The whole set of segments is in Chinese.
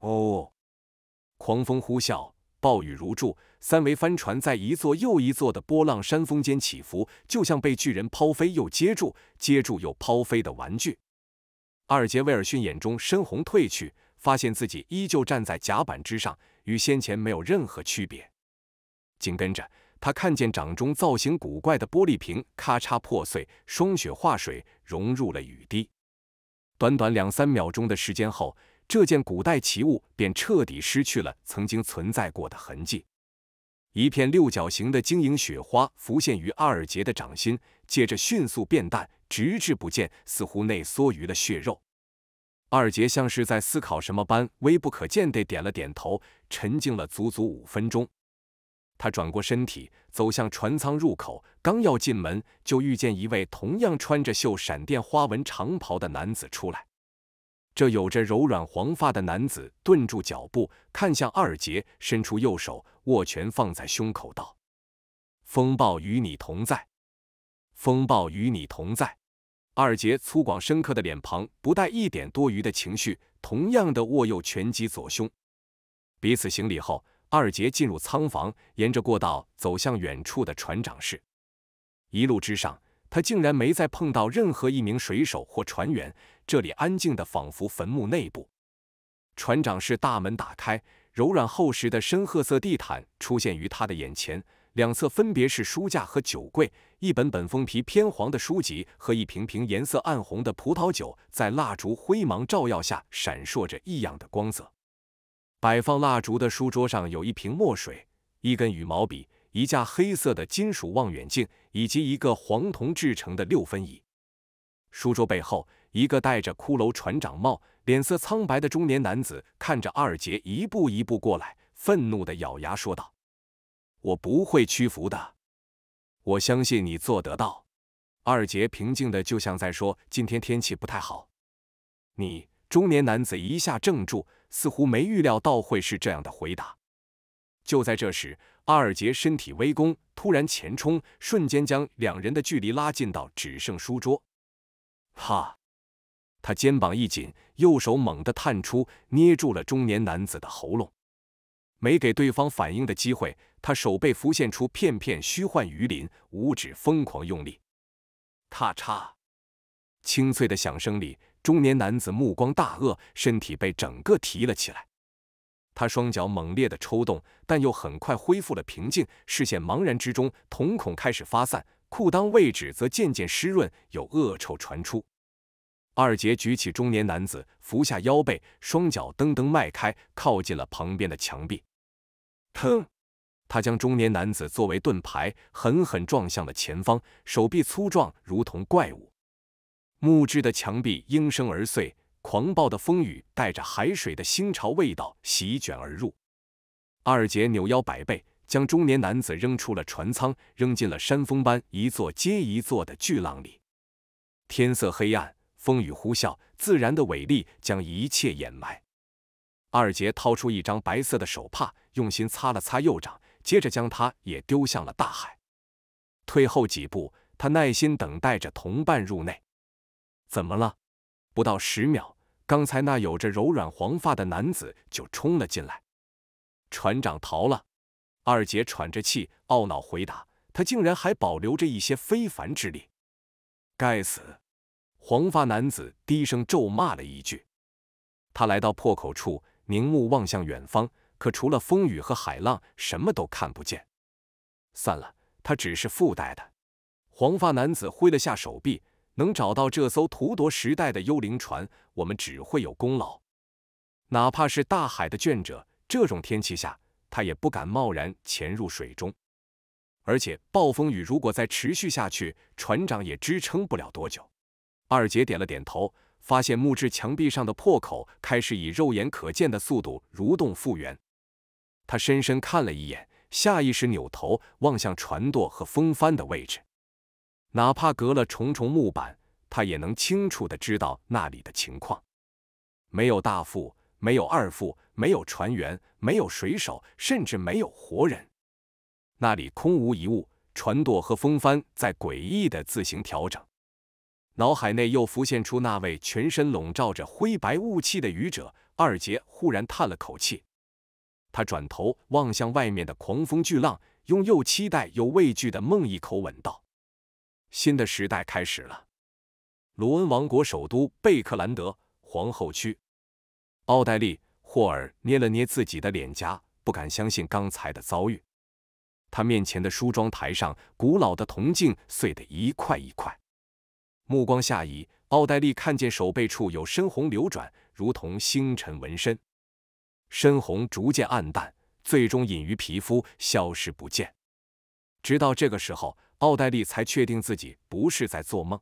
哦，狂风呼啸，暴雨如注，三维帆船在一座又一座的波浪山峰间起伏，就像被巨人抛飞又接住、接住又抛飞的玩具。二杰·威尔逊眼中深红褪去，发现自己依旧站在甲板之上，与先前没有任何区别。紧跟着，他看见掌中造型古怪的玻璃瓶咔嚓破碎，霜雪化水融入了雨滴。短短两三秒钟的时间后。这件古代奇物便彻底失去了曾经存在过的痕迹。一片六角形的晶莹雪花浮现于阿尔杰的掌心，接着迅速变淡，直至不见，似乎内缩于了血肉。阿尔杰像是在思考什么般，微不可见地点了点头，沉静了足足五分钟。他转过身体，走向船舱入口，刚要进门，就遇见一位同样穿着绣闪电花纹长袍的男子出来。这有着柔软黄发的男子顿住脚步，看向二杰，伸出右手握拳放在胸口，道：“风暴与你同在，风暴与你同在。”二杰粗犷深刻的脸庞不带一点多余的情绪，同样的握右拳击左胸。彼此行礼后，二杰进入仓房，沿着过道走向远处的船长室。一路之上，他竟然没再碰到任何一名水手或船员。这里安静的仿佛坟墓内部。船长室大门打开，柔软厚实的深褐色地毯出现于他的眼前，两侧分别是书架和酒柜，一本本封皮偏黄的书籍和一瓶瓶颜色暗红的葡萄酒在蜡烛灰芒照耀下闪烁着异样的光泽。摆放蜡烛的书桌上有一瓶墨水、一根羽毛笔、一架黑色的金属望远镜以及一个黄铜制成的六分仪。书桌背后。一个戴着骷髅船长帽、脸色苍白的中年男子看着阿尔杰一步一步过来，愤怒的咬牙说道：“我不会屈服的，我相信你做得到。”阿尔杰平静的，就像在说：“今天天气不太好。”你中年男子一下怔住，似乎没预料到会是这样的回答。就在这时，阿尔杰身体微弓，突然前冲，瞬间将两人的距离拉近到只剩书桌。哈！他肩膀一紧，右手猛地探出，捏住了中年男子的喉咙。没给对方反应的机会，他手背浮现出片片虚幻鱼鳞，五指疯狂用力。咔嚓！清脆的响声里，中年男子目光大恶，身体被整个提了起来。他双脚猛烈的抽动，但又很快恢复了平静，视线茫然之中，瞳孔开始发散，裤裆位置则渐渐湿润，有恶臭传出。二杰举起中年男子，扶下腰背，双脚蹬蹬迈开，靠近了旁边的墙壁。砰！他将中年男子作为盾牌，狠狠撞向了前方。手臂粗壮如同怪物，木质的墙壁应声而碎。狂暴的风雨带着海水的腥潮味道席卷而入。二杰扭腰摆背，将中年男子扔出了船舱，扔进了山峰般一座接一座的巨浪里。天色黑暗。风雨呼啸，自然的伟力将一切掩埋。二杰掏出一张白色的手帕，用心擦了擦右掌，接着将它也丢向了大海。退后几步，他耐心等待着同伴入内。怎么了？不到十秒，刚才那有着柔软黄发的男子就冲了进来。船长逃了。二杰喘着气，懊恼回答：“他竟然还保留着一些非凡之力！”该死。黄发男子低声咒骂了一句，他来到破口处，凝目望向远方，可除了风雨和海浪，什么都看不见。算了，他只是附带的。黄发男子挥了下手臂，能找到这艘图毒时代的幽灵船，我们只会有功劳。哪怕是大海的眷者，这种天气下，他也不敢贸然潜入水中。而且暴风雨如果再持续下去，船长也支撑不了多久。二姐点了点头，发现木质墙壁上的破口开始以肉眼可见的速度蠕动复原。她深深看了一眼，下意识扭头望向船舵和风帆的位置。哪怕隔了重重木板，她也能清楚的知道那里的情况。没有大副，没有二副，没有船员，没有水手，甚至没有活人。那里空无一物，船舵和风帆在诡异的自行调整。脑海内又浮现出那位全身笼罩着灰白雾气的愚者二杰，忽然叹了口气。他转头望向外面的狂风巨浪，用又期待又畏惧的梦一口吻道：“新的时代开始了。”鲁恩王国首都贝克兰德皇后区，奥黛丽·霍尔捏了捏自己的脸颊，不敢相信刚才的遭遇。他面前的梳妆台上，古老的铜镜碎得一块一块。目光下移，奥黛丽看见手背处有深红流转，如同星辰纹身。深红逐渐暗淡，最终隐于皮肤，消失不见。直到这个时候，奥黛丽才确定自己不是在做梦。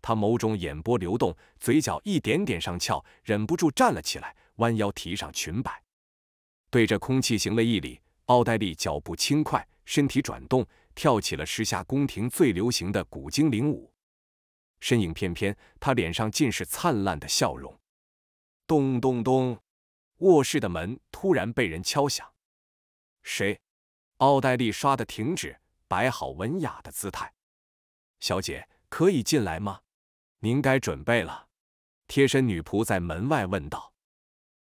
她眸中眼波流动，嘴角一点点上翘，忍不住站了起来，弯腰提上裙摆，对着空气行了一礼。奥黛丽脚步轻快，身体转动，跳起了时下宫廷最流行的古精灵舞。身影翩翩，她脸上尽是灿烂的笑容。咚咚咚，卧室的门突然被人敲响。谁？奥黛丽刷的停止，摆好文雅的姿态。小姐，可以进来吗？您该准备了。贴身女仆在门外问道。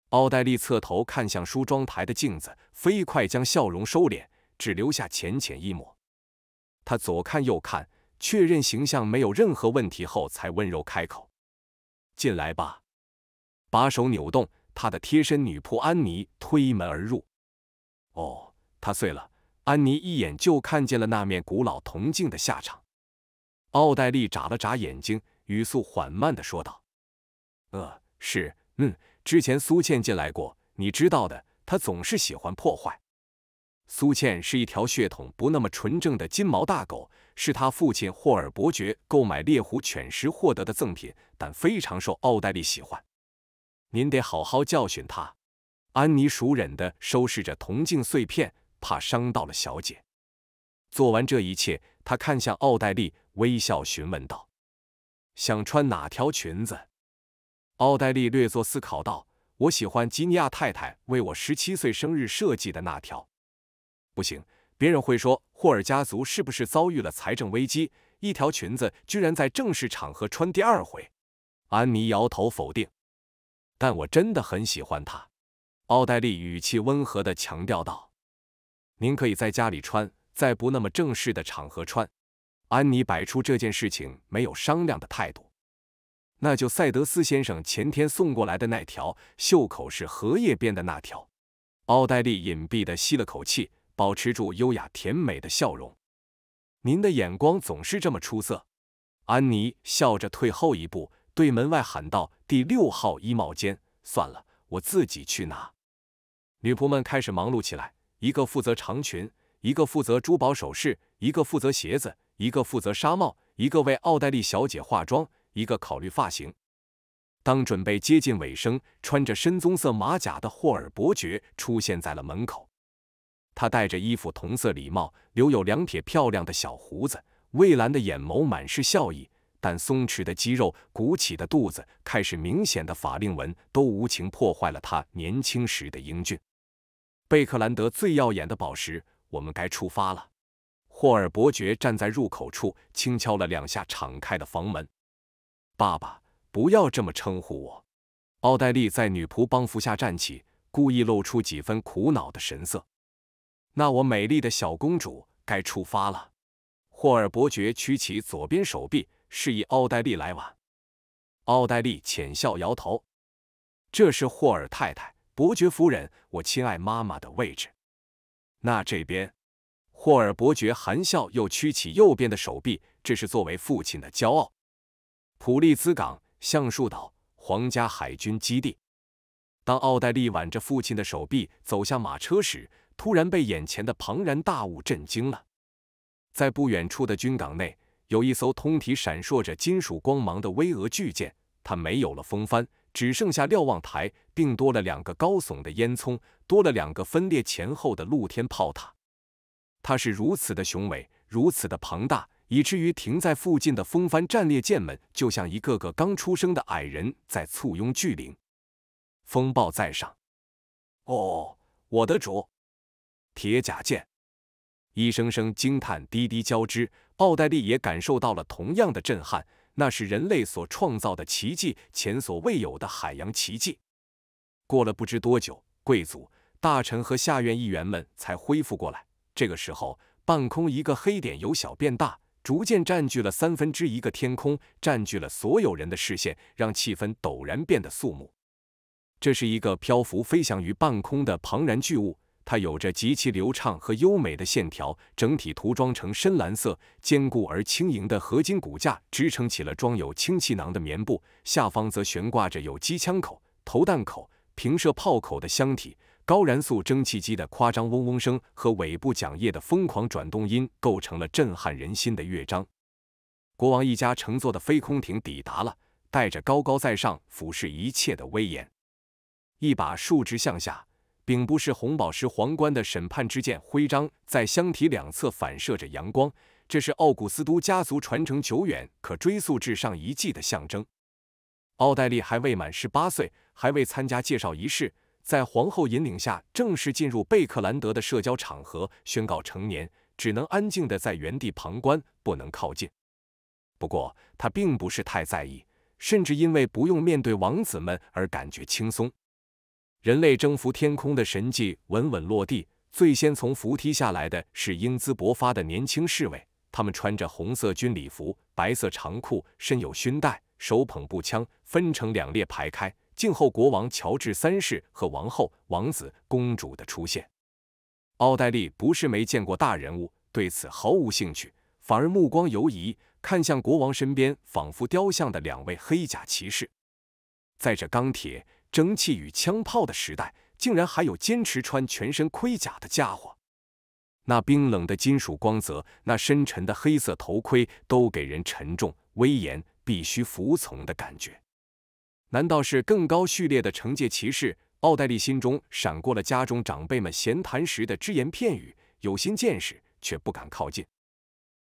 奥黛丽侧头看向梳妆台的镜子，飞快将笑容收敛，只留下浅浅一抹。她左看右看。确认形象没有任何问题后，才温柔开口：“进来吧。”把手扭动，他的贴身女仆安妮推门而入。哦，他碎了。安妮一眼就看见了那面古老铜镜的下场。奥黛丽眨了眨眼睛，语速缓慢地说道：“呃，是，嗯，之前苏茜进来过，你知道的，她总是喜欢破坏。苏茜是一条血统不那么纯正的金毛大狗。”是他父亲霍尔伯爵购买猎狐犬时获得的赠品，但非常受奥黛丽喜欢。您得好好教训他。安妮熟忍地收拾着铜镜碎片，怕伤到了小姐。做完这一切，她看向奥黛丽，微笑询问道：“想穿哪条裙子？”奥黛丽略作思考道：“我喜欢吉尼亚太太为我十七岁生日设计的那条。”不行。别人会说霍尔家族是不是遭遇了财政危机？一条裙子居然在正式场合穿第二回。安妮摇头否定，但我真的很喜欢它。奥黛丽语气温和地强调道：“您可以在家里穿，在不那么正式的场合穿。”安妮摆出这件事情没有商量的态度。那就赛德斯先生前天送过来的那条，袖口是荷叶边的那条。奥黛丽隐蔽地吸了口气。保持住优雅甜美的笑容，您的眼光总是这么出色。安妮笑着退后一步，对门外喊道：“第六号衣帽间，算了，我自己去拿。”女仆们开始忙碌起来，一个负责长裙，一个负责珠宝首饰，一个负责鞋子，一个负责纱帽，一个为奥黛丽小姐化妆，一个考虑发型。当准备接近尾声，穿着深棕色马甲的霍尔伯爵出现在了门口。他戴着一副同色礼帽，留有两撇漂亮的小胡子，蔚蓝的眼眸满是笑意，但松弛的肌肉、鼓起的肚子、开始明显的法令纹，都无情破坏了他年轻时的英俊。贝克兰德最耀眼的宝石，我们该出发了。霍尔伯爵站在入口处，轻敲了两下敞开的房门。“爸爸，不要这么称呼我。”奥黛丽在女仆帮扶下站起，故意露出几分苦恼的神色。那我美丽的小公主该出发了。霍尔伯爵屈起左边手臂，示意奥黛丽来晚。奥黛丽浅笑摇头：“这是霍尔太太，伯爵夫人，我亲爱妈妈的位置。”那这边，霍尔伯爵含笑又屈起右边的手臂：“这是作为父亲的骄傲。”普利兹港，橡树岛，皇家海军基地。当奥黛丽挽着父亲的手臂走向马车时，突然被眼前的庞然大物震惊了。在不远处的军港内，有一艘通体闪烁着金属光芒的巍峨巨舰。它没有了风帆，只剩下瞭望台，并多了两个高耸的烟囱，多了两个分裂前后的露天炮塔。它是如此的雄伟，如此的庞大，以至于停在附近的风帆战列舰们就像一个个刚出生的矮人在簇拥巨灵。风暴在上，哦，我的主。铁甲舰，一声声惊叹滴滴交织。奥黛丽也感受到了同样的震撼，那是人类所创造的奇迹，前所未有的海洋奇迹。过了不知多久，贵族、大臣和下院议员们才恢复过来。这个时候，半空一个黑点由小变大，逐渐占据了三分之一个天空，占据了所有人的视线，让气氛陡然变得肃穆。这是一个漂浮飞翔于半空的庞然巨物。它有着极其流畅和优美的线条，整体涂装成深蓝色。坚固而轻盈的合金骨架支撑起了装有氢气囊的棉布，下方则悬挂着有机枪口、投弹口、平射炮口的箱体。高燃速蒸汽机的夸张嗡嗡声和尾部桨叶的疯狂转动音构成了震撼人心的乐章。国王一家乘坐的飞空艇抵达了，带着高高在上俯视一切的威严，一把竖直向下。并不是红宝石皇冠的审判之剑徽章在箱体两侧反射着阳光，这是奥古斯都家族传承久远，可追溯至上一季的象征。奥黛丽还未满十八岁，还未参加介绍仪式，在皇后引领下正式进入贝克兰德的社交场合，宣告成年，只能安静地在原地旁观，不能靠近。不过，她并不是太在意，甚至因为不用面对王子们而感觉轻松。人类征服天空的神迹稳稳落地。最先从扶梯下来的是英姿勃发的年轻侍卫，他们穿着红色军礼服、白色长裤，身有胸带，手捧步枪，分成两列排开，静候国王乔治三世和王后、王子、公主的出现。奥黛丽不是没见过大人物，对此毫无兴趣，反而目光游移，看向国王身边仿佛雕像的两位黑甲骑士，在这钢铁。蒸汽与枪炮的时代，竟然还有坚持穿全身盔甲的家伙。那冰冷的金属光泽，那深沉的黑色头盔，都给人沉重、威严、必须服从的感觉。难道是更高序列的惩戒骑士？奥黛丽心中闪过了家中长辈们闲谈时的只言片语，有心见识却不敢靠近。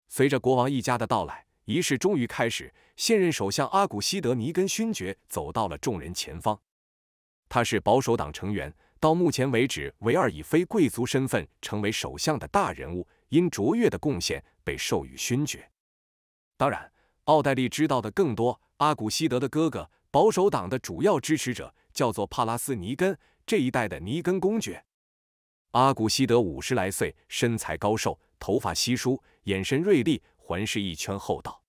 随着国王一家的到来，仪式终于开始。现任首相阿古希德尼根勋爵走到了众人前方。他是保守党成员，到目前为止唯二以非贵族身份成为首相的大人物，因卓越的贡献被授予勋爵。当然，奥黛丽知道的更多。阿古希德的哥哥，保守党的主要支持者，叫做帕拉斯尼根，这一代的尼根公爵。阿古希德五十来岁，身材高瘦，头发稀疏，眼神锐利，环视一圈后道：“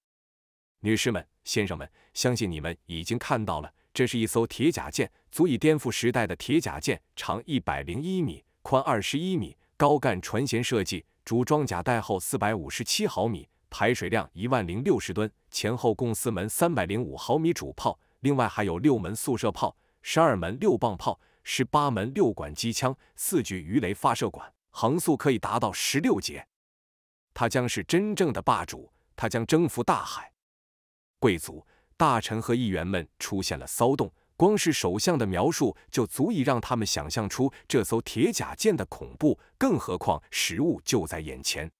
女士们，先生们，相信你们已经看到了。”这是一艘铁甲舰，足以颠覆时代的铁甲舰，长一百零一米，宽二十一米，高干船舷设计，主装甲带厚四百五十七毫米，排水量一万零六十吨，前后共四门三百零五毫米主炮，另外还有六门速射炮、十二门六磅炮、十八门六管机枪、四具鱼雷发射管，航速可以达到十六节。它将是真正的霸主，它将征服大海，贵族。大臣和议员们出现了骚动，光是首相的描述就足以让他们想象出这艘铁甲舰的恐怖，更何况实物就在眼前。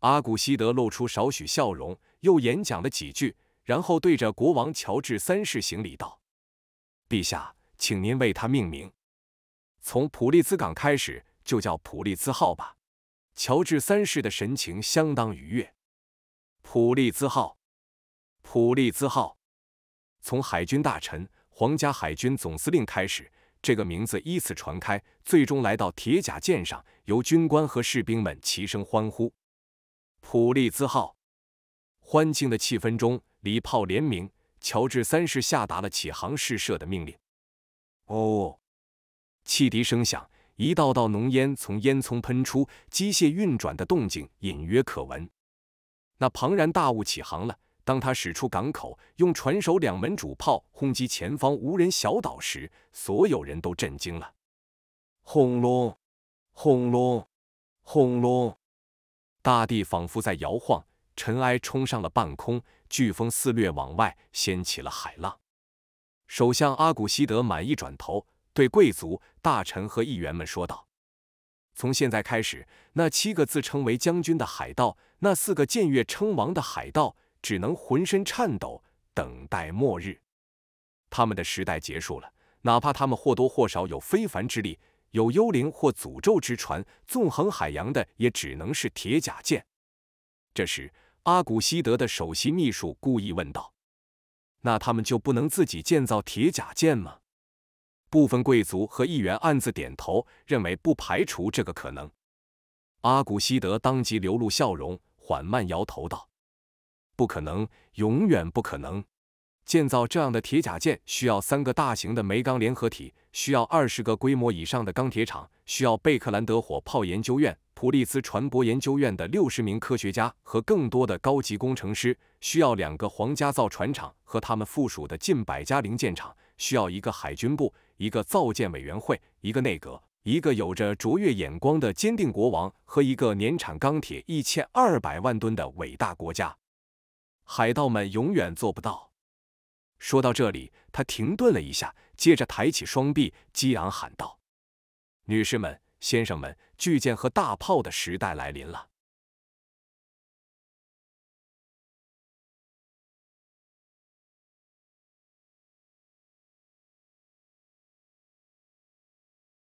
阿古希德露出少许笑容，又演讲了几句，然后对着国王乔治三世行礼道：“陛下，请您为他命名。从普利兹港开始，就叫普利兹号吧。”乔治三世的神情相当愉悦。普利兹号。普利兹号，从海军大臣、皇家海军总司令开始，这个名字依次传开，最终来到铁甲舰上，由军官和士兵们齐声欢呼。普利兹号，欢庆的气氛中，礼炮连鸣，乔治三世下达了起航试射的命令。哦，汽笛声响，一道道浓烟从烟囱喷出，机械运转的动静隐约可闻。那庞然大物起航了。当他驶出港口，用船首两门主炮轰击前方无人小岛时，所有人都震惊了。轰隆，轰隆，轰隆！大地仿佛在摇晃，尘埃冲上了半空，飓风肆虐往外，掀起了海浪。首相阿古希德满意转头，对贵族、大臣和议员们说道：“从现在开始，那七个自称为将军的海盗，那四个僭越称王的海盗。”只能浑身颤抖，等待末日。他们的时代结束了，哪怕他们或多或少有非凡之力，有幽灵或诅咒之船纵横海洋的，也只能是铁甲舰。这时，阿古希德的首席秘书故意问道：“那他们就不能自己建造铁甲舰吗？”部分贵族和议员暗自点头，认为不排除这个可能。阿古希德当即流露笑容，缓慢摇头道。不可能，永远不可能。建造这样的铁甲舰需要三个大型的煤钢联合体，需要二十个规模以上的钢铁厂，需要贝克兰德火炮研究院、普利兹船舶研究院的六十名科学家和更多的高级工程师，需要两个皇家造船厂和他们附属的近百家零件厂，需要一个海军部、一个造舰委员会、一个内阁、一个有着卓越眼光的坚定国王和一个年产钢铁一千二百万吨的伟大国家。海盗们永远做不到。说到这里，他停顿了一下，接着抬起双臂，激昂喊道：“女士们、先生们，巨舰和大炮的时代来临了。”